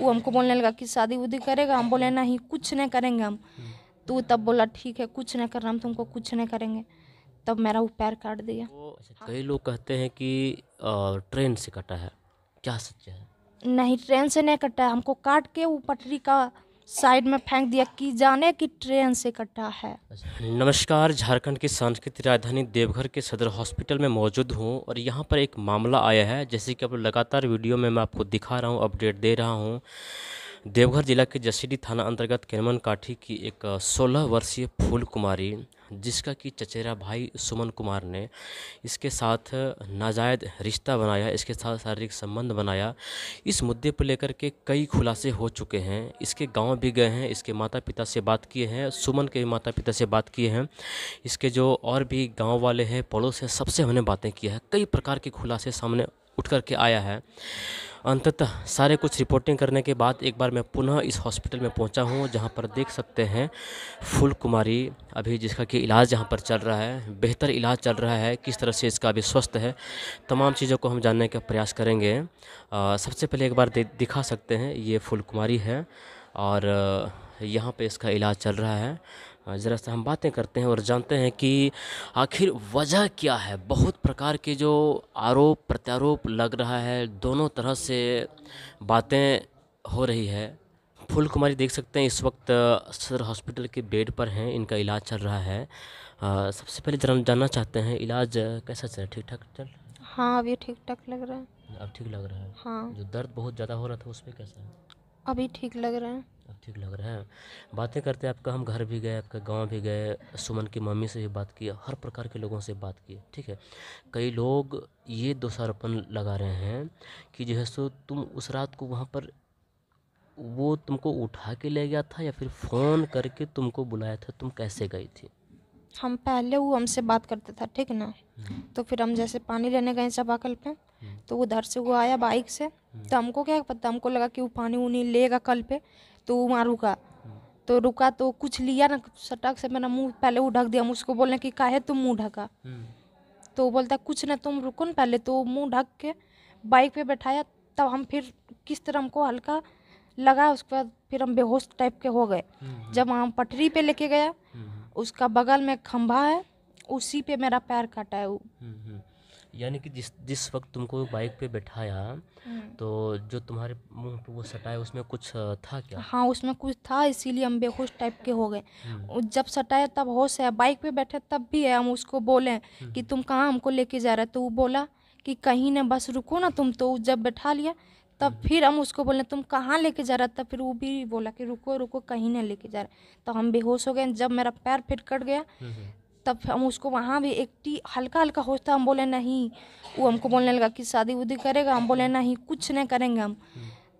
वो हमको बोलने लगा कि शादी उदी करेगा हम बोले नहीं कुछ नहीं करेंगे हम तो तब बोला ठीक है कुछ नहीं करना हम तुमको कुछ नहीं करेंगे तब मेरा वो पैर काट दिया तो अच्छा, कई लोग कहते हैं कि ट्रेन से कटा है क्या सच्चा है नहीं ट्रेन से नहीं कटा है हमको काट के वो पटरी का साइड में फेंक दिया कि जाने की ट्रेन से कटा है नमस्कार झारखंड की सांस्कृतिक राजधानी देवघर के सदर हॉस्पिटल में मौजूद हूं और यहां पर एक मामला आया है जैसे कि अब लगातार वीडियो में मैं आपको दिखा रहा हूं अपडेट दे रहा हूं देवघर जिला के जसीडी थाना अंतर्गत केनमन काठी की एक सोलह वर्षीय फूल कुमारी जिसका कि चचेरा भाई सुमन कुमार ने इसके साथ नाजायज़ रिश्ता बनाया इसके साथ शारीरिक संबंध बनाया इस मुद्दे पर लेकर के कई खुलासे हो चुके हैं इसके गांव भी गए हैं इसके माता पिता से बात किए हैं सुमन के माता पिता से बात किए हैं इसके जो और भी गाँव वाले हैं पड़ोस हैं सबसे हमने बातें की हैं कई प्रकार के खुलासे सामने उठ करके आया है अंततः सारे कुछ रिपोर्टिंग करने के बाद एक बार मैं पुनः इस हॉस्पिटल में पहुंचा हूं जहां पर देख सकते हैं फुल कुमारी अभी जिसका कि इलाज यहां पर चल रहा है बेहतर इलाज चल रहा है किस तरह से इसका अभी स्वस्थ है तमाम चीज़ों को हम जानने का प्रयास करेंगे आ, सबसे पहले एक बार दिखा सकते हैं ये फुल कुमारी है और यहाँ पर इसका इलाज चल रहा है हाँ, ज़रा सा हम बातें करते हैं और जानते हैं कि आखिर वजह क्या है बहुत प्रकार के जो आरोप प्रत्यारोप लग रहा है दोनों तरह से बातें हो रही है फूल कुमारी देख सकते हैं इस वक्त सदर हॉस्पिटल के बेड पर हैं इनका इलाज चल रहा है आ, सबसे पहले जरा जानना चाहते हैं इलाज कैसा चल ठीक ठाक चल हाँ अभी ठीक ठाक लग रहा है अब ठीक लग रहा है हाँ जो दर्द बहुत ज़्यादा हो रहा था उसमें कैसा है अभी ठीक लग रहा है अब ठीक लग रहा है बातें करते आपका हम घर भी गए आपका गांव भी गए सुमन की मम्मी से भी बात की हर प्रकार के लोगों से बात की ठीक है कई लोग ये दोषारोपण लगा रहे हैं कि जो है सो तुम उस रात को वहाँ पर वो तुमको उठा के ले गया था या फिर फ़ोन करके तुमको बुलाया था तुम कैसे गई थी हम पहले वो हमसे बात करते थे ठीक ना हम्म। तो फिर हम जैसे पानी लेने गए चबाकल पर तो उधर से वो आया बाइक से तो हमको क्या पता हमको लगा कि वो पानी उनी लेगा कल पे तो वो वहाँ रुका तो रुका तो कुछ लिया ना सटक से मेरा मुंह पहले वो ढक दिया हम उसको बोलने कि काहे तुम मुंह ढका तो बोलता कुछ ना तुम रुको ना पहले तो मुंह ढक के बाइक पे बैठाया तब हम फिर किस तरह हमको हल्का लगा उसके बाद फिर हम बेहोश टाइप के हो गए जब हम पटरी पे लेके गया उसका बगल में खंभा है उसी पे मेरा पैर काटा है वो यानी कि जिस जिस वक्त तुमको बाइक पे बैठाया हम्म। तो जो तुम्हारे मुंह पे वो सटाया उसमें कुछ था क्या हाँ उसमें कुछ था इसीलिए हम बेहोश टाइप के हो गए हम्म। जब सटाया तब होश है बाइक पे बैठे तब भी है हम उसको बोले हम्म। कि तुम कहाँ हमको लेके जा रहे तो वो बोला कि कहीं ना बस रुको ना तुम तो जब बैठा लिया तब फिर हम उसको बोले तुम कहाँ लेके जा रहा था फिर वो भी बोला कि रुको रुको कहीं ना लेके जा रहा तो हम बेहोश हो गए जब मेरा पैर फिर कट गया तब हम उसको वहाँ भी एक टी हल्का हल्का होश था हम बोले नहीं वो हमको बोलने लगा कि शादी उदी करेगा हम बोले नहीं कुछ नहीं करेंगे हम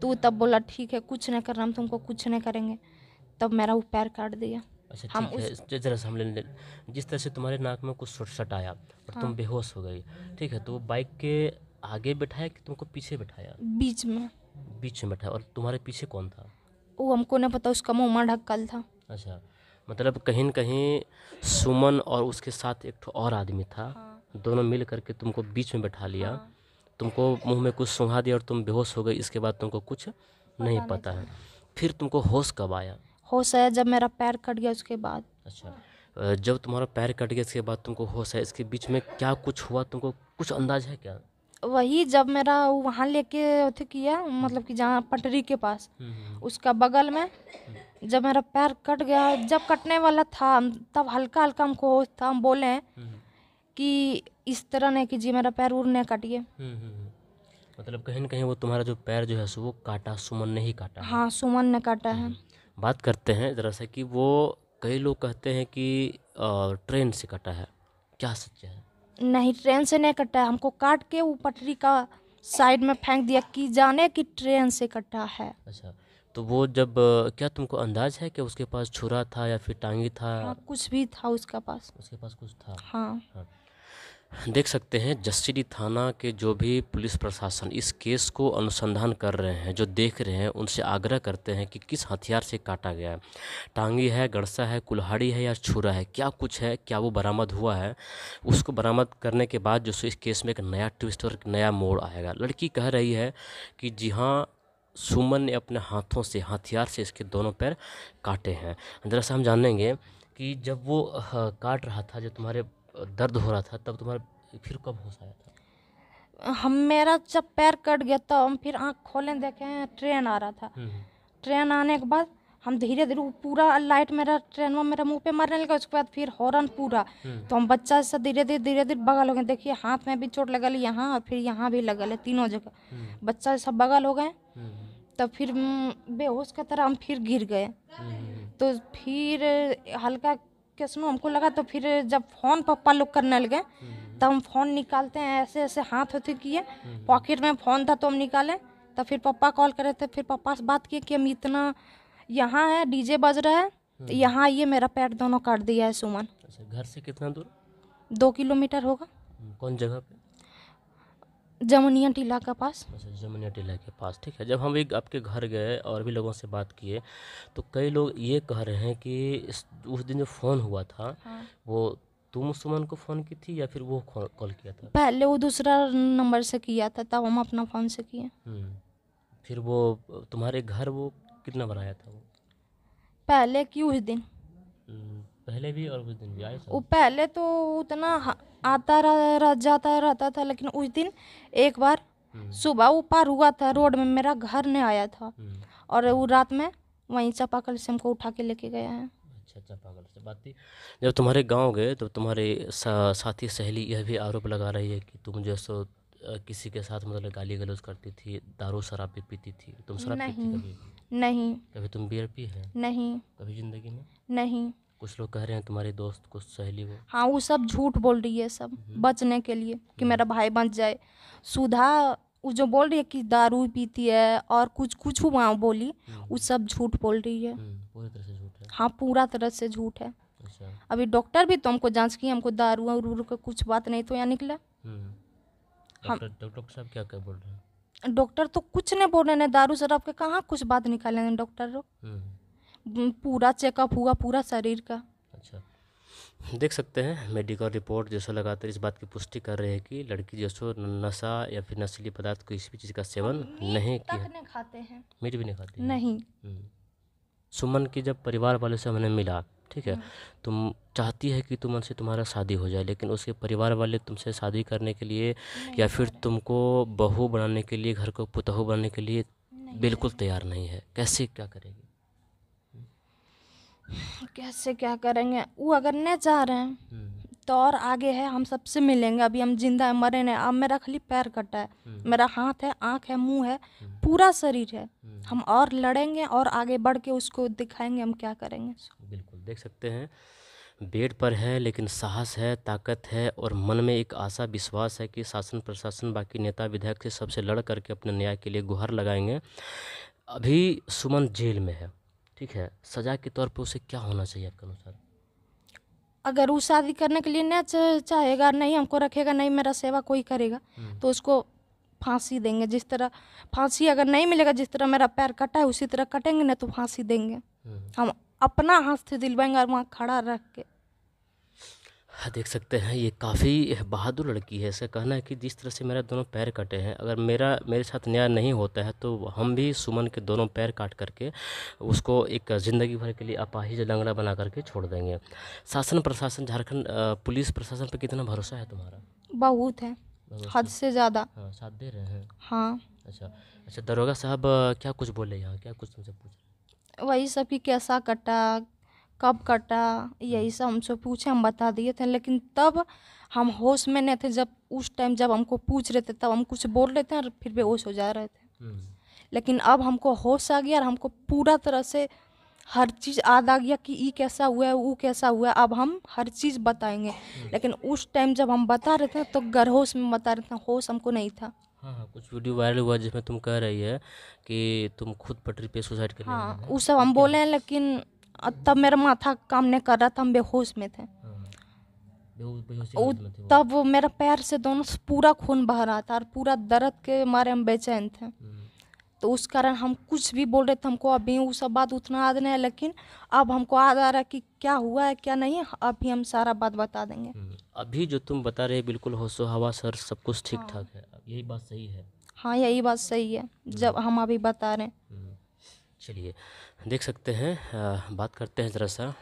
तो तब बोला ठीक है कुछ नहीं कर रहा हम तुमको कुछ नहीं करेंगे तब मेरा वो पैर काट दिया अच्छा हम उस... जरा जिस तरह से तुम्हारे नाक में कुछ शॉट शट आया और तुम हाँ। बेहोश हो गई ठीक है तो बाइक के आगे बैठाया कि तुमको पीछे बैठाया बीच में बीच में बैठा और तुम्हारे पीछे कौन था वो हमको नहीं पता उसका मुँह ढक्कल था अच्छा मतलब कहीं न कहीं सुमन और उसके साथ एक और आदमी था हाँ। दोनों मिल करके तुमको बीच में बैठा लिया हाँ। तुमको मुंह में कुछ सुहा दिया और तुम बेहोश हो गए इसके बाद तुमको कुछ नहीं पता है फिर तुमको होश कब आया होश आया जब मेरा पैर कट गया उसके बाद अच्छा जब तुम्हारा पैर कट गया इसके बाद तुमको होश आया इसके बीच में क्या कुछ हुआ तुमको कुछ अंदाज है क्या वही जब मेरा वहाँ लेके किया मतलब कि जहाँ पटरी के पास हम्म, हम्म। उसका बगल में हम्म। जब मेरा पैर कट गया जब कटने वाला था तब हल्का हल्का हमको था हम बोले हम्म, हम्म। कि इस तरह नहीं कीजिए मेरा पैर उड़ नहीं काटिए हम्म, मतलब कहीं ना कहीं वो तुम्हारा जो पैर जो है सो वो काटा सुमन ने ही काटा हाँ सुमन ने काटा है बात करते हैं ज़रा सा कि वो कई लोग कहते हैं कि ट्रेन से कटा है क्या सच है नहीं ट्रेन से नहीं कटा है हमको काट के वो पटरी का साइड में फेंक दिया कि जाने कि ट्रेन से कटा है अच्छा तो वो जब क्या तुमको अंदाज है कि उसके पास छुरा था या फिर टांगी था हाँ, कुछ भी था उसके पास उसके पास कुछ था हाँ, हाँ। देख सकते हैं जस्टिडी थाना के जो भी पुलिस प्रशासन इस केस को अनुसंधान कर रहे हैं जो देख रहे हैं उनसे आग्रह करते हैं कि किस हथियार से काटा गया है टांगी है गड़सा है कुल्हाड़ी है या छुरा है क्या कुछ है क्या वो बरामद हुआ है उसको बरामद करने के बाद जो इस केस में एक नया ट्विस्ट और एक नया मोड़ आएगा लड़की कह रही है कि जी हाँ सुमन ने अपने हाथों से हथियार से इसके दोनों पैर काटे हैं दरअसल हम जानेंगे कि जब वो काट रहा था जब तुम्हारे दर्द हो रहा था तब तुम्हारे फिर कब होश आया था हम मेरा जब पैर कट गया तो हम फिर आँख खोलें देखें ट्रेन आ रहा था हम्म, हम्म। ट्रेन आने के बाद हम धीरे धीरे पूरा लाइट मेरा ट्रेन में मेरा मुंह पे मरने लगा उसके बाद फिर हॉर्न पूरा हम्म। तो हम बच्चा से धीरे धीरे धीरे धीरे बगल हो गए देखिए हाथ में भी चोट लगा ली यहाँ और फिर यहाँ भी लगा ले तीनों जगह बच्चा सब बगल हो गए तब फिर बेहोश का तरह हम फिर गिर गए तो फिर हल्का कैसनो हमको लगा तो फिर जब फ़ोन पप्पा लोग करने लगे तब हम फ़ोन निकालते हैं ऐसे ऐसे हाथ होते किए पॉकेट में फ़ोन था तो हम निकाले तो फिर पप्पा कॉल करे थे फिर पप्पा से बात किए कि हम इतना यहाँ है डीजे बज रहा है तो यहाँ ये मेरा पैर दोनों काट दिया है सुमन अच्छा, घर से कितना दूर दो किलोमीटर होगा कौन जगह पे जमुनिया टीला के पास अच्छा जमुनिया टीला के पास ठीक है जब हम एक आपके घर गए और भी लोगों से बात किए तो कई लोग ये कह रहे हैं कि इस उस दिन जो फ़ोन हुआ था हाँ। वो तुम सुमन को फ़ोन की थी या फिर वो कॉल किया था पहले वो दूसरा नंबर से किया था तब हम अपना फ़ोन से किए हम्म, फिर वो तुम्हारे घर वो कितना बनाया था वो पहले की उस दिन हम्म, पहले भी और उस दिन भी आए वो पहले तो उतना आता रह, रह जाता रहता था लेकिन उस दिन एक बार हम्म। सुबह वो पार हुआ था रोड में मेरा घर नहीं आया था हम्म। और वो रात में वहीं चापाकल से हमको उठा के लेके गया है अच्छा चापाकल से बात थी जब तुम्हारे गांव गए तो तुम्हारे सा, साथी सहेली यह भी आरोप लगा रही है कि तुम जो सो किसी के साथ मतलब गाली गलौज करती थी दारू शराब भी पीती थी तुम शराब पीती कभी नहीं कभी तुम बियर पी है नहीं कभी जिंदगी में नहीं कुछ लोग कह रहे हैं तुम्हारे दोस्त कुछ सहेली वो हाँ वो सब झूठ बोल रही है सब हम्म। बचने के लिए कि मेरा भाई बच जाए सुधा वो जो बोल रही है कि दारू पीती है और कुछ कुछ वहाँ बोली हम्म। वो सब झूठ बोल रही है हम्म, पूरी तरह से झूठ है हाँ पूरा तरह से झूठ है अच्छा। अभी डॉक्टर भी तो हमको जांच की हमको दारू और का कुछ बात नहीं तो यहाँ निकला हम हाँ। डॉक्टर साहब क्या क्या बोल रहे हैं डॉक्टर तो कुछ नहीं बोल रहे हैं दारू शराब के कहाँ कुछ बात निकाले हैं डॉक्टर लोग पूरा चेकअप हुआ पूरा शरीर का अच्छा देख सकते हैं मेडिकल रिपोर्ट जो लगातार इस बात की पुष्टि कर रही है कि लड़की जैसो नशा या फिर नशीली पदार्थ किसी भी चीज़ का सेवन नहीं किया नहीं खाते हैं मीट भी नहीं खाते नहीं हम्म। सुमन की जब परिवार वालों से हमने मिला ठीक है हम्म। तुम चाहती है कि तुम उनसे तुम्हारा शादी हो जाए लेकिन उसके परिवार वाले तुमसे शादी करने के लिए या फिर तुमको बहू बनाने के लिए घर को पुतहू बनाने के लिए बिल्कुल तैयार नहीं है कैसे क्या करेगी कैसे क्या करेंगे वो अगर नहीं जा रहे हैं हम्म। तो और आगे है हम सबसे मिलेंगे अभी हम जिंदा है मरे नहीं अब मेरा खाली पैर कटा है हम्म। मेरा हाथ है आँख है मुंह है हम्म। पूरा शरीर है हम और लड़ेंगे और आगे बढ़ के उसको दिखाएंगे हम क्या करेंगे बिल्कुल देख सकते हैं बेड पर है लेकिन साहस है ताकत है और मन में एक आशा विश्वास है कि शासन प्रशासन बाकी नेता विधायक से सबसे लड़ करके अपने न्याय के लिए गुहार लगाएंगे अभी सुमन जेल में है ठीक है सज़ा के तौर पर उसे क्या होना चाहिए आपके अनुसार अगर वो शादी करने के लिए नहीं चाहेगा नहीं हमको रखेगा नहीं मेरा सेवा कोई करेगा हम्म। तो उसको फांसी देंगे जिस तरह फांसी अगर नहीं मिलेगा जिस तरह मेरा पैर कटा है उसी तरह कटेंगे ना तो फांसी देंगे हम्म। हम अपना हाथ से दिलवाएंगे और वहाँ खड़ा रख के हाँ, देख सकते हैं ये काफ़ी बहादुर लड़की है इसका कहना है कि जिस तरह से मेरा दोनों पैर कटे हैं अगर मेरा मेरे साथ न्याय नहीं होता है तो हम भी सुमन के दोनों पैर काट करके उसको एक ज़िंदगी भर के लिए अपाहिज लंगड़ा बना करके छोड़ देंगे शासन प्रशासन झारखंड पुलिस प्रशासन पर कितना भरोसा है तुम्हारा बहुत है हद अच्छा। से ज़्यादा हाँ साथ दे रहे हैं हाँ अच्छा अच्छा दरोगा साहब क्या कुछ बोले यहाँ क्या कुछ तुमसे पूछ वही सब कि कैसा कटा कब कटा यही सब हमसे पूछे हम बता दिए थे लेकिन तब हम होश में नहीं थे जब उस टाइम जब हमको पूछ रहे थे तब हम कुछ बोल रहे थे और फिर भी होश हो जा रहे थे हम्म। लेकिन अब हमको होश आ गया और हमको पूरा तरह से हर चीज़ याद आ गया कि ई कैसा हुआ है वो कैसा हुआ है अब हम हर चीज़ बताएंगे हम्म। लेकिन उस टाइम जब हम बता रहे थे तो होश में बता रहे थे होश हमको नहीं था हाँ हाँ कुछ वीडियो वायरल हुआ जिसमें तुम कह रही है कि तुम खुद पटरी पे सुसाइड कर हाँ वो सब हम बोले हैं लेकिन तब मेरा माथा काम नहीं कर रहा था हम बेहोश में थे हाँ। मतलब तब मेरा पैर से दोनों से पूरा खून बह रहा था और पूरा दर्द के मारे हम बेचैन थे हम्म। तो उस कारण हम कुछ भी बोल रहे थे हमको अभी वो सब बात उतना याद नहीं है लेकिन अब हमको याद आ रहा है कि क्या हुआ है क्या नहीं है अभी हम सारा बात बता देंगे हम्म। अभी जो तुम बता रहे बिल्कुल होशो हवा सर सब कुछ ठीक हाँ। ठाक है यही बात सही है हाँ यही बात सही है जब हम्म। हम अभी बता रहे हैं चलिए देख सकते हैं आ, बात करते हैं ज़रा सा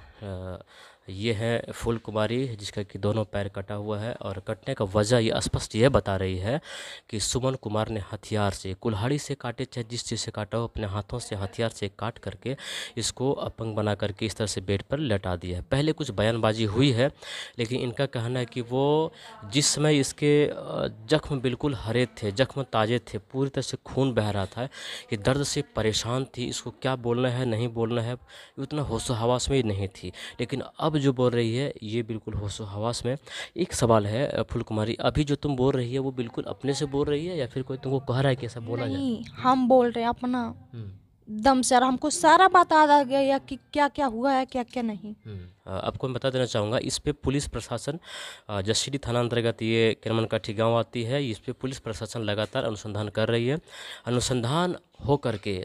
ये है फूल कुमारी जिसका कि दोनों पैर कटा हुआ है और कटने का वजह ये स्पष्ट यह बता रही है कि सुमन कुमार ने हथियार से कुल्हाड़ी से काटे चाहे जिस चीज़ से काटा हो अपने हाथों से हथियार से काट करके इसको अपंग बना करके इस तरह से बेड पर लटा दिया है पहले कुछ बयानबाजी हुई है लेकिन इनका कहना है कि वो जिस समय इसके जख्म बिल्कुल हरे थे जख्म ताज़े थे पूरी तरह से खून बह रहा था कि दर्द से परेशान थी इसको क्या बोलना है नहीं बोलना है उतना होशो हवास में नहीं थी लेकिन अब जो बोल रही है ये बिल्कुल होशो हवास में एक सवाल है फुल कुमारी अभी जो तुम बोल रही है वो बिल्कुल अपने से बोल रही है या फिर कोई तुमको कह रहा है कि ऐसा बोला नहीं हम बोल रहे हैं अपना हम्म। दम सर हमको सारा बता आ गया कि क्या क्या हुआ है क्या क्या नहीं हम्म। आपको मैं बता देना चाहूँगा इस पे पुलिस प्रशासन जसीडी थाना अंतर्गत ये किरमन काठी गांव आती है इस पे पुलिस प्रशासन लगातार अनुसंधान कर रही है अनुसंधान हो करके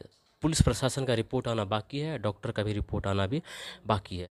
पुलिस प्रशासन का रिपोर्ट आना बाकी है डॉक्टर का भी रिपोर्ट आना भी बाकी है